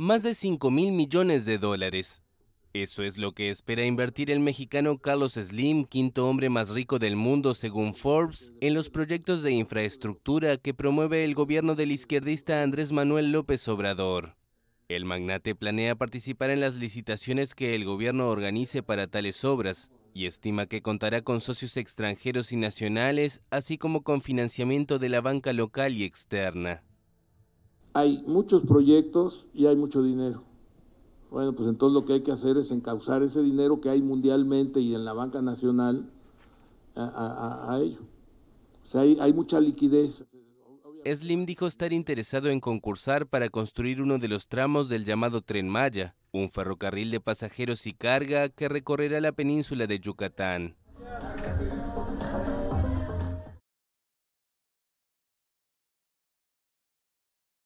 más de 5 mil millones de dólares. Eso es lo que espera invertir el mexicano Carlos Slim, quinto hombre más rico del mundo según Forbes, en los proyectos de infraestructura que promueve el gobierno del izquierdista Andrés Manuel López Obrador. El magnate planea participar en las licitaciones que el gobierno organice para tales obras y estima que contará con socios extranjeros y nacionales, así como con financiamiento de la banca local y externa hay muchos proyectos y hay mucho dinero. Bueno, pues entonces lo que hay que hacer es encauzar ese dinero que hay mundialmente y en la banca nacional a, ello. O sea, hay, hay mucha liquidez. Slim dijo estar interesado en concursar para construir uno de los tramos del llamado Tren Maya, un ferrocarril de pasajeros y carga que recorrerá la península de Yucatán.